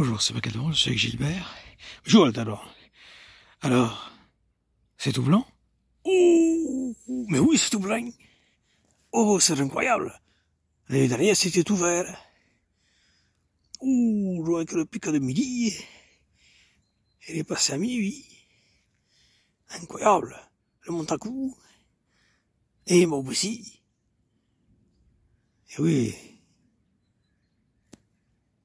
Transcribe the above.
Bonjour, c'est Macadam, je suis avec Gilbert. Bonjour, Altador. Alors, c'est tout blanc Oh, mais oui, c'est tout blanc. Oh, c'est incroyable. L'année dernière, c'était tout vert. Oh, loin que le pic de midi, il est passé à minuit. Incroyable. Le Montacou. Et moi aussi. Et oui,